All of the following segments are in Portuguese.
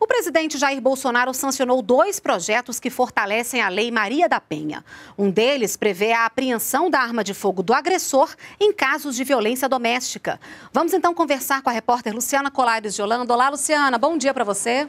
O presidente Jair Bolsonaro sancionou dois projetos que fortalecem a Lei Maria da Penha. Um deles prevê a apreensão da arma de fogo do agressor em casos de violência doméstica. Vamos então conversar com a repórter Luciana Colares de Holanda. Olá, Luciana, bom dia para você.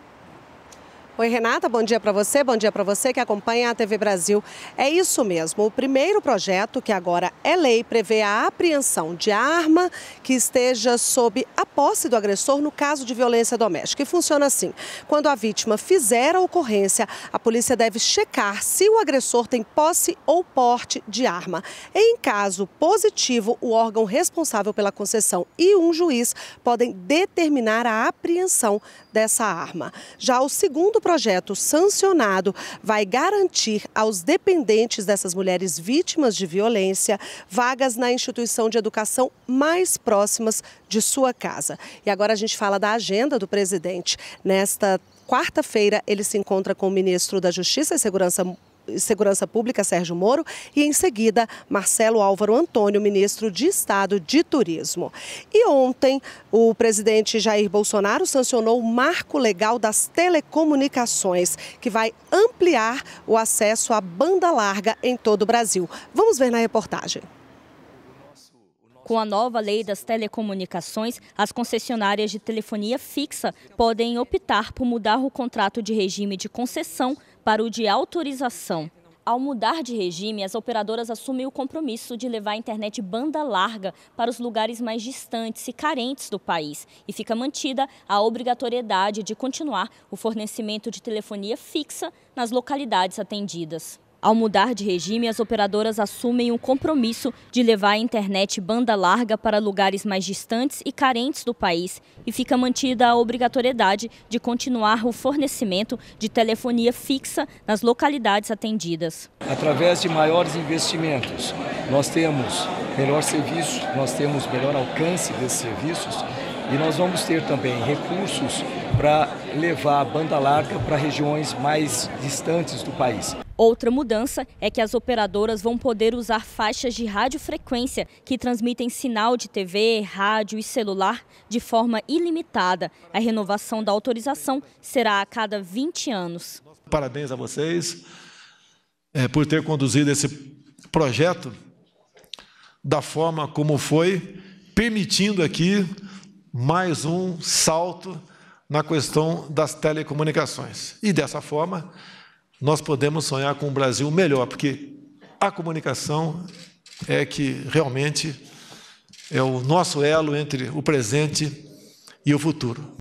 Oi, Renata, bom dia para você, bom dia para você que acompanha a TV Brasil. É isso mesmo, o primeiro projeto que agora é lei prevê a apreensão de arma que esteja sob a posse do agressor no caso de violência doméstica. E funciona assim: quando a vítima fizer a ocorrência, a polícia deve checar se o agressor tem posse ou porte de arma. Em caso positivo, o órgão responsável pela concessão e um juiz podem determinar a apreensão dessa arma. Já o segundo projeto sancionado vai garantir aos dependentes dessas mulheres vítimas de violência vagas na instituição de educação mais próximas de sua casa. E agora a gente fala da agenda do presidente. Nesta quarta-feira, ele se encontra com o ministro da Justiça e Segurança Segurança Pública, Sérgio Moro, e em seguida Marcelo Álvaro Antônio, ministro de Estado de Turismo. E ontem, o presidente Jair Bolsonaro sancionou o Marco Legal das Telecomunicações, que vai ampliar o acesso à banda larga em todo o Brasil. Vamos ver na reportagem. Com a nova lei das telecomunicações, as concessionárias de telefonia fixa podem optar por mudar o contrato de regime de concessão para o de autorização. Ao mudar de regime, as operadoras assumem o compromisso de levar a internet banda larga para os lugares mais distantes e carentes do país. E fica mantida a obrigatoriedade de continuar o fornecimento de telefonia fixa nas localidades atendidas. Ao mudar de regime, as operadoras assumem um compromisso de levar a internet banda larga para lugares mais distantes e carentes do país e fica mantida a obrigatoriedade de continuar o fornecimento de telefonia fixa nas localidades atendidas. Através de maiores investimentos, nós temos melhor serviço, nós temos melhor alcance desses serviços e nós vamos ter também recursos para levar a banda larga para regiões mais distantes do país. Outra mudança é que as operadoras vão poder usar faixas de radiofrequência que transmitem sinal de TV, rádio e celular de forma ilimitada. A renovação da autorização será a cada 20 anos. Parabéns a vocês é, por ter conduzido esse projeto da forma como foi, permitindo aqui mais um salto na questão das telecomunicações. E dessa forma, nós podemos sonhar com um Brasil melhor, porque a comunicação é que realmente é o nosso elo entre o presente e o futuro.